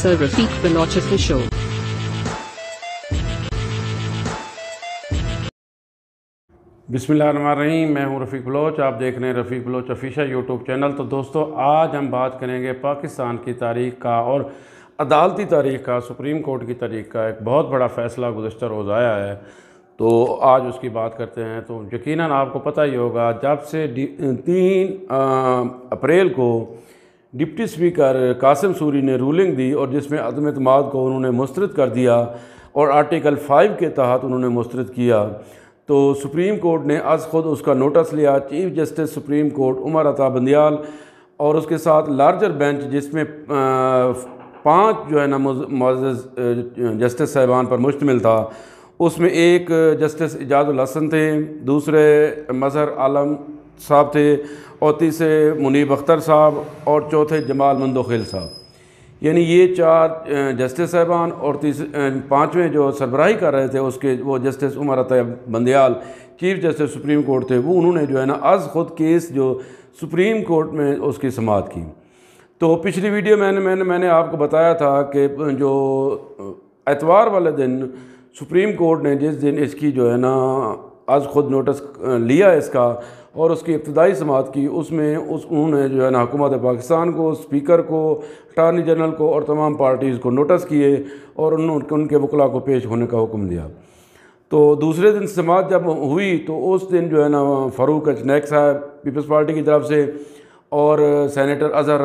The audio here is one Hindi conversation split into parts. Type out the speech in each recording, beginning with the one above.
Sir Rafiq Baloch official. बिसमीम मैं हूं रफ़ीक बलोच आप देख रहे हैं Rafiq Baloch official YouTube channel तो दोस्तों आज हम बात करेंगे पाकिस्तान की तारीख का और अदालती तारीख का सुप्रीम कोर्ट की तारीख का एक बहुत बड़ा फ़ैसला गुजशत रोज़ आया है तो आज उसकी बात करते हैं तो यकीनन आपको पता ही होगा जब से तीन अप्रैल को डिप्टी स्पीकर कासिम सूरी ने रूलिंग दी और जिसमें अदम अतमाद को उन्होंने मुस्तरद कर दिया और आर्टिकल फ़ाइव के तहत उन्होंने मुस्रद किया तो सुप्रीम कोर्ट ने आज ख़ुद उसका नोटिस लिया chief justice supreme court Umar Ata Bandial और उसके साथ लार्जर बेंच जिसमें पांच जो है ना मोज़ जस्टिस साहबान पर मुश्तमिल था उसमें एक जस्टिस एजाजुल हसन थे दूसरे मजहर आलम साहब थे और तीसरे मुनीब अख्तर साहब और चौथे जमाल मंदोखेल साहब यानी ये चार जस्टिस साहबान और तीसरे पाँचवें जो सरबराही कर रहे थे उसके वो justice Umar Tayyab Bandial chief justice supreme court थे वो उन्होंने जो है ना आज ख़ुद केस जो सुप्रीम कोर्ट में उसकी समात की तो पिछली वीडियो मैंने मैंने मैंने आपको बताया था कि जो एतवार वाले दिन सुप्रीम कोर्ट ने जिस दिन इसकी जो है ना आज खुद नोटिस लिया इसका और उसकी इब्तदाई समात की उसमें उस उन्होंने जो है ना हुकूमत पाकिस्तान को स्पीकर को अटारनी जनरल को और तमाम पार्टीज़ को नोटिस किए और उन्होंने उनके वकला को पेश होने का हुक्म दिया तो दूसरे दिन समात जब हुई तो उस दिन जो है ना फ़ारूक अजनैक साहब पीपल्स पार्टी की तरफ से और सैनिटर अजहर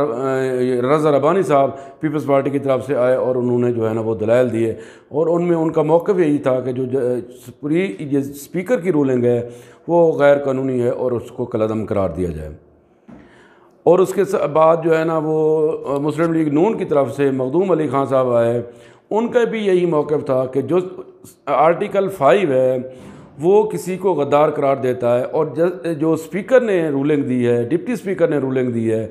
रजा रबानी साहब पीपल्स पार्टी की तरफ से आए और उन्होंने जो है ना वो दलाइल दिए और उनमें उनका मौक़ यही था कि जो पूरी ये स्पीकर की रूलिंग है वो गैर कानूनी है और उसको कलदम करार दिया जाए और उसके बाद जो है ना वो मुस्लिम लीग नून की तरफ से मखदूम अली खान साहब आए उनका भी यही मौक़ था कि जो आर्टिकल फ़ाइव है वो किसी को गद्दार करार देता है और जो स्पीकर ने रूलिंग दी है डिप्टी स्पीकर ने रूलिंग दी है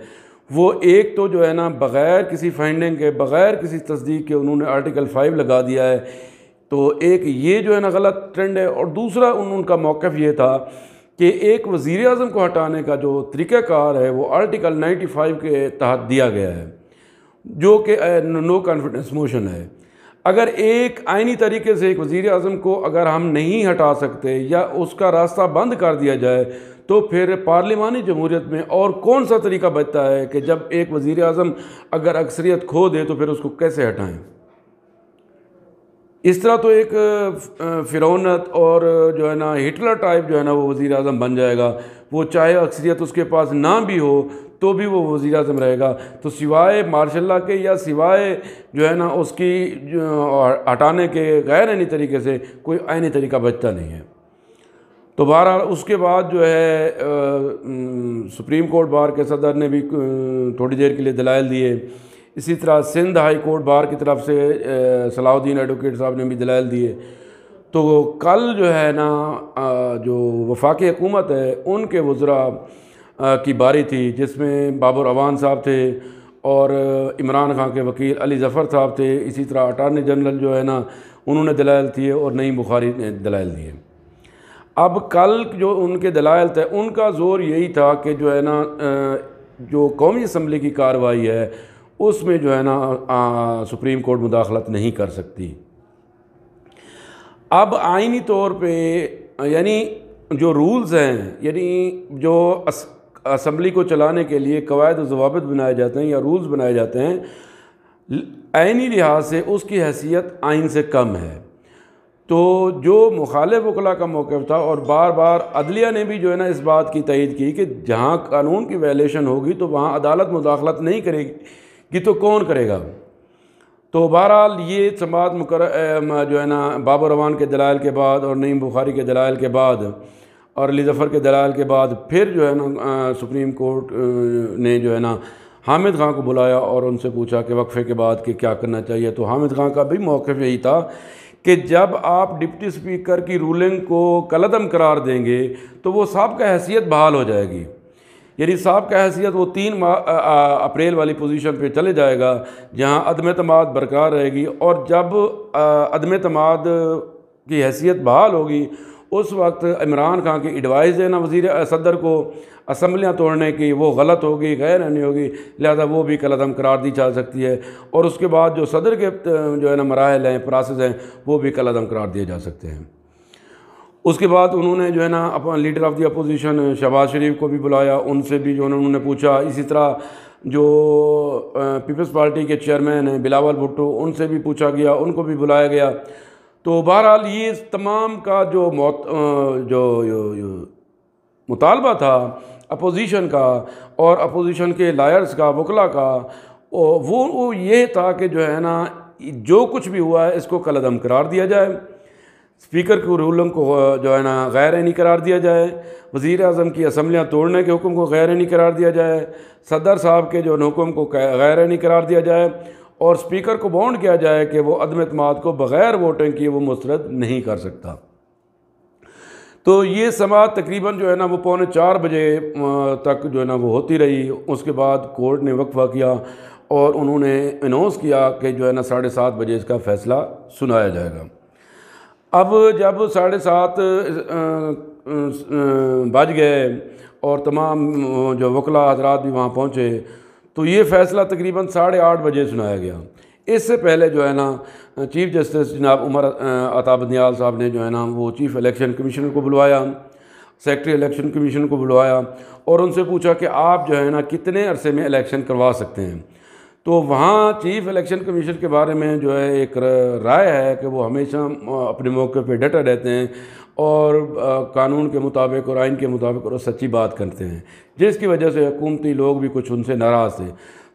वो एक तो जो है ना बग़ैर किसी फाइंडिंग के बग़ैर किसी तस्दीक के उन्होंने आर्टिकल फ़ाइव लगा दिया है तो एक ये जो है ना गलत ट्रेंड है और दूसरा उन उनका मौक़ ये था कि एक वज़ी अजम को हटाने का जो तरीक़ाकार है वो आर्टिकल 95 के तहत दिया गया है जो कि नो कॉन्फिडेंस मोशन है अगर एक आइनी तरीके से एक वज़ी अजम को अगर हम नहीं हटा सकते या उसका रास्ता बंद कर दिया जाए तो फिर पार्लिमानी जमहूरीत में और कौन सा तरीका बचता है कि जब एक वज़ी अजम अगर अक्सरियत खो दे तो फिर उसको कैसे हटाएँ इस तरह तो एक फिरौनत और जो है ना हिटलर टाइप जो है ना वो वज़ी अजम बन जाएगा वो चाहे अक्सरियत उसके पास ना भी हो तो भी वो वज़ी अजम रहेगा तो सिवाए मार्शल के या सिवाए जो है ना उसकी हटाने के गैर आनी तरीके से कोई आनी तरीका बचता नहीं है तो बहरहाल उसके बाद जो है आ, सुप्रीम कोर्ट बार के सदर ने भी थोड़ी देर के लिए दलाइल दिए इसी तरह सिंध हाई कोर्ट बार की तरफ से सलाहुद्दीन एडवोकेट साहब ने भी दलाल दिए तो कल जो है ना जो वफाकी हुकूमत है उनके वज्रा की बारी थी जिसमें बाबर अवान साहब थे और इमरान खान के वकील अली ज़फ़र साहब थे इसी तरह अटारनी जनरल जो है ना उन्होंने दलाल दिए और नई बुखारी ने दलाल दिए अब कल जो उनके दलाल थे उनका ज़ोर यही था कि जो है ना जो कौमी असम्बली की कार्रवाई है उसमें जो है ना आ, सुप्रीम कोर्ट मुदाखलत नहीं कर सकती अब आइनी तौर पे यानी जो रूल्स हैं यानी जो असम्बली को चलाने के लिए कवायद और जवाबत बनाए जाते हैं या रूल्स बनाए जाते हैं आइनी लिहाज से उसकी हैसियत आइन से कम है तो जो मुखालिफ वकला का मौक़ था और बार बार अदलिया ने भी जो है ना इस बात की तयद की कि जहाँ कानून की वायलेशन होगी तो वहाँ अदालत मुदाखलत नहीं करेगी कि तो कौन करेगा तो बहरहाल ये समात मुकर जो है ना बाबर रवान के दलाल के बाद और नईम बुखारी के दलाल के बाद और अली जफ़र के दलाल के बाद फिर जो है ना सुप्रीम कोर्ट ने जो है ना हामिद खां को बुलाया और उनसे पूछा कि वक्फ़े के बाद कि क्या करना चाहिए तो हामिद खां का भी मौक़ यही था कि जब आप डिप्टी स्पीकर की रूलिंग को कलदम करार देंगे तो वो सबका हैसियत बहाल हो जाएगी यानी साहब का हैसियत वो तीन अप्रैल वाली पोजीशन पे चले जाएगा जहाँ अदम अतमाद बरकरार रहेगी और जब अदम अतमाद की हैसियत बहाल होगी उस वक्त इमरान खान की एडवाइस देना वजीर सदर को असम्बलियाँ तोड़ने की वो गलत होगी गैर नहीं होगी लिहाजा वो भी कलदम करार दी जा सकती है और उसके बाद जो सदर के जो है ना मराहल हैं प्रोसेस हैं वो भी कलदम करार दिए जा सकते हैं उसके बाद उन्होंने जो है ना अपना leader of the opposition Shahbaz Sharif को भी बुलाया उनसे भी जो है उन्होंने पूछा इसी तरह जो पीपल्स पार्टी के चेयरमैन हैं बिलावल भुट्टो उनसे भी पूछा गया उनको भी बुलाया गया तो बहरहाल ये तमाम का जो मौत जो यो, मुतालबा था अपोजिशन का और अपोजिशन के लायर्स का वकला का वो वो ये था कि जो है ना जो कुछ भी हुआ है इसको कलदम करार दिया जाए स्पीकर को रूलों को जो है ना गैर आइनी करार दिया जाए वज़ी अजम की असम्बलियाँ तोड़ने के हुक्म को गैर आइनी करार दिया जाए सदर साहब के जो हुक्म को गैर आइनी करार दिया जाए और स्पीकर को बाउंड किया जाए कि वो अदम अतमाद को बग़ैर वोटिंग किए वो मुस्रद नहीं कर सकता तो ये समात तकरीबन जो है ना वो पौने चार बजे तक जो है ना वो होती रही उसके बाद कोर्ट ने वक्फा किया और उन्होंने अनाउंस किया कि जो है ना साढ़े सात बजे इसका फ़ैसला सुनाया जाएगा अब जब साढ़े सात बज गए और तमाम जो वकला हजरात भी वहाँ पहुँचे तो ये फ़ैसला तकरीबन साढ़े आठ बजे सुनाया गया इससे पहले जो है ना चीफ़ जस्टिस जनाब उमर अताब नियाल साहब ने जो है ना वो चीफ़ इलेक्शन कमीशनर को बुलवाया सेक्रटरी इलेक्शन कमीशन को बुलवाया और उनसे पूछा कि आप जो है ना कितने अरसे में इलेक्शन करवा सकते हैं तो वहाँ चीफ इलेक्शन कमीशन के बारे में जो है एक राय है कि वो हमेशा अपने मौके पे डटे रहते हैं और कानून के मुताबिक और आइन के मुताबिक और सच्ची बात करते हैं जिसकी वजह से हुकूमती लोग भी कुछ उनसे नाराज़ थे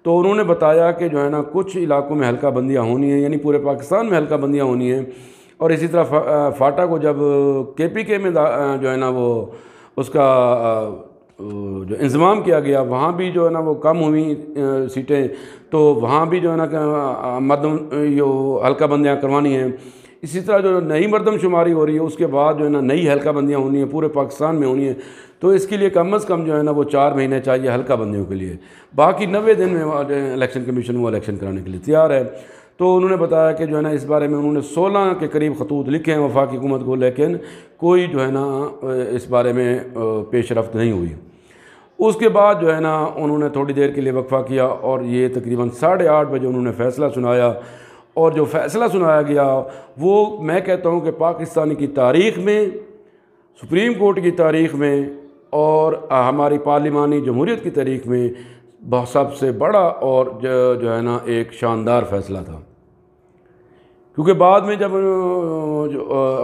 तो उन्होंने बताया कि जो है ना कुछ इलाकों में हल्का बंदियाँ होनी है यानी पूरे पाकिस्तान में हल्का बंदियाँ होनी है और इसी तरह फाटा को जब के पी के में जो है ना वो उसका जो इंजमाम किया गया वहाँ भी जो है ना वो कम हुई सीटें तो वहाँ भी जो है ना मरदम यो हल्का बंदियाँ करवानी हैं इसी तरह जो नई मरदमशुमारी हो रही है उसके बाद जो है ना नई हल्का बंदियाँ होनी है पूरे पाकिस्तान में होनी है तो इसके लिए कम अज़ कम जो है ना वो चार महीने चाहिए हल्का बंदियों के लिए बाकी नबे दिन में इलेक्शन कमीशन वो इलेक्शन कराने के लिए तैयार है तो उन्होंने बताया कि जो है ना इस बारे में उन्होंने सोलह के करीब खतूत लिखे हैं वफाक हुकूमत को लेकिन कोई जो है ना इस बारे में पेश रफ्त नहीं हुई उसके बाद जो है ना उन्होंने थोड़ी देर के लिए वक्फ़ा किया और ये तकरीबन साढ़े आठ बजे उन्होंने फ़ैसला सुनाया और जो फ़ैसला सुनाया गया वो मैं कहता हूँ कि पाकिस्तान की तारीख़ में सुप्रीम कोर्ट की तारीख़ में और हमारी पार्लिमानी जमहूरीत की तारीख़ में सबसे बड़ा और जो, जो है ना एक शानदार फैसला था क्योंकि बाद में जब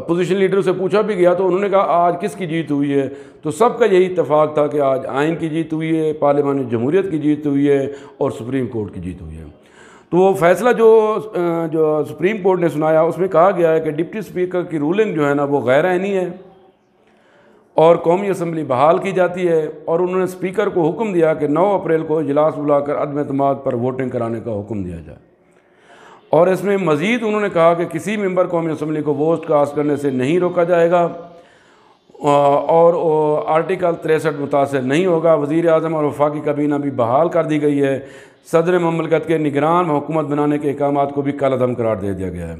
अपोजिशन लीडर से पूछा भी गया तो उन्होंने कहा आज किसकी जीत हुई है तो सबका यही इतफाक़ था कि आज आइन की जीत हुई है पार्लियामानी जमहूरीत की जीत हुई है और सुप्रीम कोर्ट की जीत हुई है तो वो फैसला जो जो सुप्रीम कोर्ट ने सुनाया उसमें कहा गया है कि डिप्टी स्पीकर की रूलिंग जो है ना वो गैर आइनी है और कौमी असम्बली बहाल की जाती है और उन्होंने स्पीकर को हुक्म दिया कि 9 अप्रैल को इजलास बुलाकर अदम अतमाद पर वोटिंग कराने का हुक्म दिया जाए और इसमें मज़ीद उन्होंने कहा कि किसी मेंबर कौमी असम्बली को वोट कास्ट करने से नहीं रोका जाएगा और आर्टिकल तिरसठ मुतासर नहीं होगा वज़ी अजम और वफाकी काबीना भी बहाल कर दी गई है सदर ममलकत के निगरान हुकूमत बनाने के इकाम को भी कल अदम करार दे दिया गया है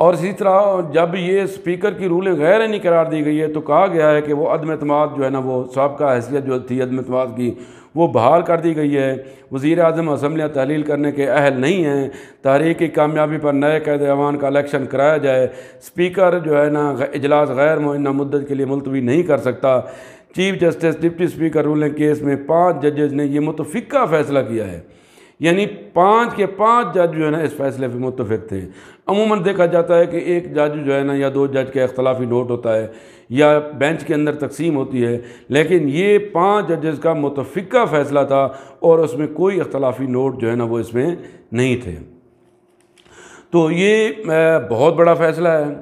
और इसी तरह जब ये स्पीकर की रूलिंग गैर नहीं करार दी गई है तो कहा गया है कि वो अदम अतमाद जो है ना वो सबका हैसियत जो थी अदम अतमाद की वो बहाल कर दी गई है वज़ी अजम असम्बलियाँ तहलील करने के अहल नहीं हैं तहरीक की कामयाबी पर नए कैद अवान का इलेक्शन कराया जाए स्पीकर जो है ना अजलास गैर मुना मदत के लिए मुलतवी नहीं कर सकता chief justice deputy speaker ruling case में पाँच जजेज़ ने यह मुतफ़ा फैसला किया है यानी पाँच के पाँच जज जो है ना इस फैसले पर मुतफ़ थे अमूमन देखा जाता है कि एक जज जो है ना या दो जज का अख्तलाफी नोट होता है या बेंच के अंदर तकसीम होती है लेकिन ये पाँच जजेस का मुतफ़ा फ़ैसला था और उसमें कोई अख्तलाफी नोट जो है ना वो इसमें नहीं थे तो ये बहुत बड़ा फ़ैसला है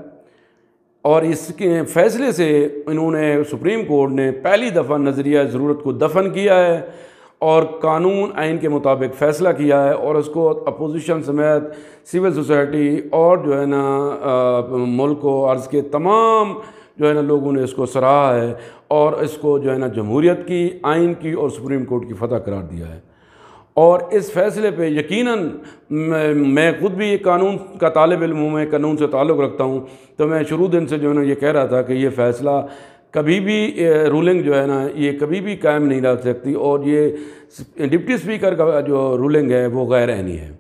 और इसके फ़ैसले से इन्होंने सुप्रीम कोर्ट ने पहली दफ़ा नज़रिया ज़रूरत को दफन किया है और कानून आइन के मुताबिक फ़ैसला किया है और उसको अपोजिशन समेत सिविल सोसाइटी और जो है ना मुल्क अर्ज़ के तमाम जो है ना लोगों ने इसको सराहा है और इसको जो है ना जमहूरीत की आइन की और सुप्रीम कोर्ट की फतह करार दिया है और इस फैसले पे यकीनन मैं, मैं ख़ुद भी ये कानून का तालब इलम हूँ मैं कानून से ताल्लुक़ रखता हूँ तो मैं शुरू दिन से जो है ना ये कह रहा था कि ये फ़ैसला कभी भी रूलिंग जो है ना ये कभी भी कायम नहीं रह सकती और ये डिप्टी स्पीकर का जो रूलिंग है वो गैर अहनी है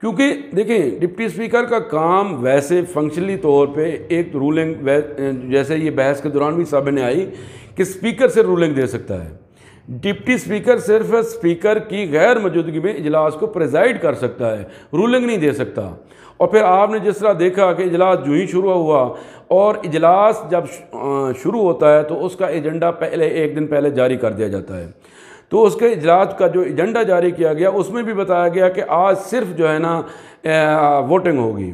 क्योंकि देखें डिप्टी स्पीकर का काम वैसे फंक्शनली तौर पे एक रूलिंग जैसे ये बहस के दौरान भी सामने आई कि स्पीकर से रूलिंग दे सकता है डिप्टी स्पीकर सिर्फ स्पीकर की गैर मौजूदगी में इजलास को प्रेजाइड कर सकता है रूलिंग नहीं दे सकता और फिर आपने जिस तरह देखा कि इजलास जो ही शुरू हुआ और इजलास जब शुरू होता है तो उसका एजेंडा पहले एक दिन पहले जारी कर दिया जाता है तो उसके इजलास का जो एजेंडा जारी किया गया उसमें भी बताया गया कि आज सिर्फ जो है ना वोटिंग होगी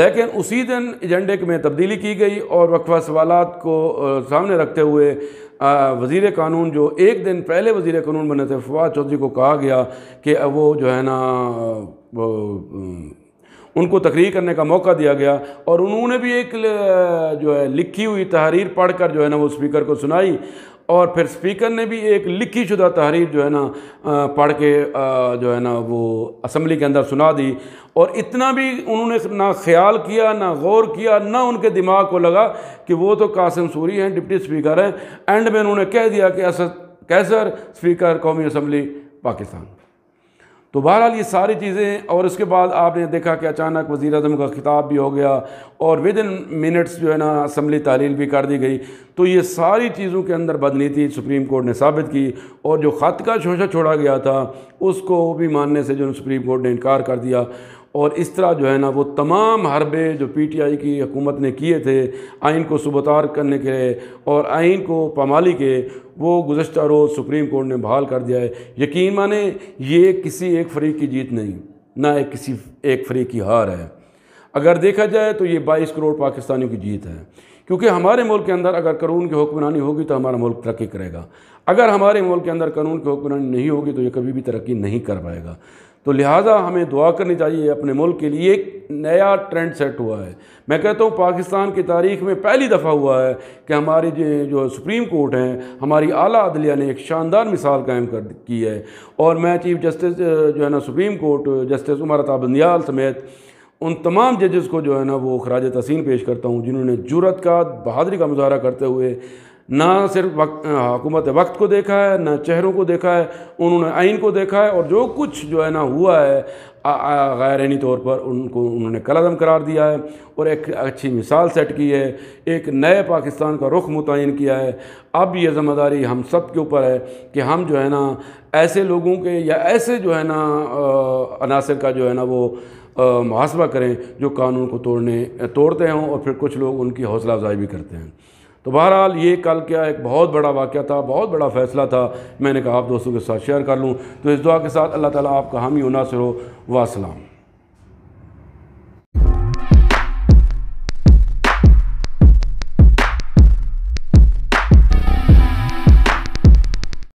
लेकिन उसी दिन एजेंडे में तब्दीली की गई और वक्फा सवाल को सामने रखते हुए वज़ी कानून जो एक दिन पहले वज़ी कानून बने थे फवाद चौधरी को कहा गया कि वो जो है ना उनको तकरीर करने का मौका दिया गया और उन्होंने भी एक जो है लिखी हुई तहरीर पढ़ कर जो है ना वो स्पीकर को सुनाई और फिर स्पीकर ने भी एक लिखी शुदा तहरीर जो है ना पढ़ के जो है ना वो असम्बली के अंदर सुना दी और इतना भी उन्होंने ना ख्याल किया ना गौर किया ना उनके दिमाग को लगा कि वो तो कासिम सूरी हैं डिप्टी स्पीकर हैं एंड में उन्होंने कह दिया कि असद कैसर स्पीकर कौमी असम्बली पाकिस्तान तो बहरहाल ये सारी चीज़ें और उसके बाद आपने देखा कि अचानक वज़ी अजम का खिताब भी हो गया और विद इन मिनट्स जो है ना असम्बली तहलील भी कर दी गई तो ये सारी चीज़ों के अंदर बदनीति सुप्रीम कोर्ट ने साबित की और जो ख़त का शोशा छोड़ा गया था उसको भी मानने से जो सुप्रीम कोर्ट ने इनकार कर दिया और इस तरह जो है ना वो तमाम हरबे जो पी टी आई की हुकूमत ने किए थे आइन को सुबतार करने के और आइन को पमाली के वो गुज्त रोज़ सुप्रीम कोर्ट ने बहाल कर दिया है यकीन माने ये किसी एक फरीक की जीत नहीं ना एक किसी एक फरीक की हार है अगर देखा जाए तो ये बाईस करोड़ पाकिस्तानियों की जीत है क्योंकि हमारे मुल्क के अंदर अगर कानून की हुक्मरानी होगी तो हमारा मुल्क तरक्की करेगा अगर हमारे मुल्क के अंदर कानून की हुक्मरानी नहीं होगी तो ये कभी भी तरक्की नहीं कर पाएगा तो लिहाजा हमें दुआ करनी चाहिए अपने मुल्क के लिए एक नया ट्रेंड सेट हुआ है मैं कहता हूँ पाकिस्तान की तारीख में पहली दफ़ा हुआ है कि हमारी जो सुप्रीम कोर्ट हैं हमारी आला अदलिया ने एक शानदार मिसाल कायम कर की है और मैं चीफ जस्टिस जो है ना सुप्रीम कोर्ट जस्टिस उमर ताबंदियाल समेत उन तमाम जजेस को जो है ना वो खराज तहसीन पेश करता हूँ जिन्होंने जुरत का बहादरी का मुजाहरा करते हुए ना सिर्फ वक्त हुकूमत वक्त को देखा है ना चेहरों को देखा है उन्होंने आइन को देखा है और जो कुछ जो है ना हुआ है गैरनी तौर पर उनको उन्होंने कलदम करार दिया है और एक अच्छी मिसाल सेट की है एक नए पाकिस्तान का रुख मुतन किया है अब ये ज़िम्मेदारी हम सब के ऊपर है कि हम जो है ना ऐसे लोगों के या ऐसे जो है ना अनासर का जो है ना वो मुहासबा करें जो कानून को तोड़ने तोड़ते हों और फिर कुछ लोग उनकी हौसला अफजाई भी करते हैं तो बहरहाल ये कल क्या एक बहुत बड़ा वाक़ था बहुत बड़ा फ़ैसला था मैंने कहा आप दोस्तों के साथ शेयर कर लूँ तो इस दुआ के साथ अल्लाह ताली आपका हम ही उनासर हो वासलाम